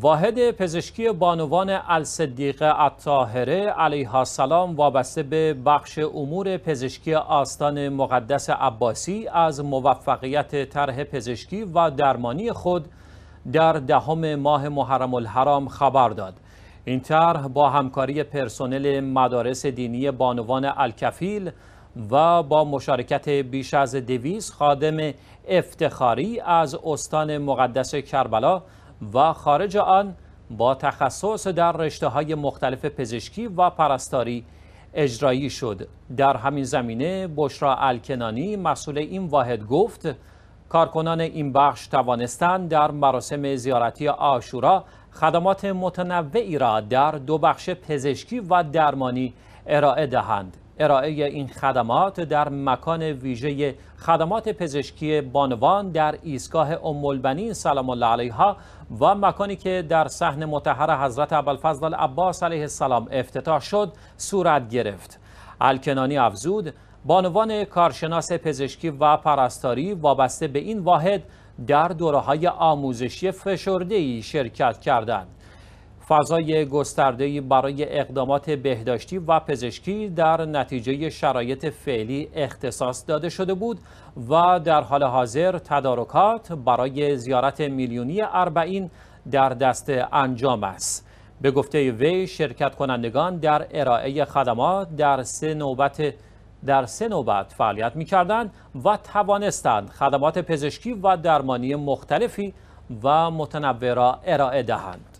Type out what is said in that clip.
واحد پزشکی بانوان الصدیقه الطاهره علیها السلام وابسته به بخش امور پزشکی آستان مقدس عباسی از موفقیت طرح پزشکی و درمانی خود در دهم ماه محرم الحرام خبر داد این طرح با همکاری پرسنل مدارس دینی بانوان الکفیل و با مشارکت بیش از دویز خادم افتخاری از استان مقدس کربلا و خارج آن با تخصص در رشته های مختلف پزشکی و پرستاری اجرایی شد در همین زمینه بشرا الکنانی مسئول این واحد گفت کارکنان این بخش توانستند در مراسم زیارتی آشورا خدمات متنوعی را در دو بخش پزشکی و درمانی ارائه دهند ارائه این خدمات در مکان ویژه خدمات پزشکی بانوان در ایستگاه ام البنین سلام الله علیها و مکانی که در صحن متحر حضرت ابوالفضل عباس علیه السلام افتتاح شد صورت گرفت الکنانی افزود بانوان کارشناس پزشکی و پرستاری وابسته به این واحد در دوره های آموزشی فشرده شرکت کردند فضای گسترده برای اقدامات بهداشتی و پزشکی در نتیجه شرایط فعلی اختصاص داده شده بود و در حال حاضر تدارکات برای زیارت میلیونی اربعین در دست انجام است. به گفته وی شرکت کنندگان در ارائه خدمات در سه نوبت در سه نوبت فعالیت می کردند و توانستند خدمات پزشکی و درمانی مختلفی و متنوع را ارائه دهند.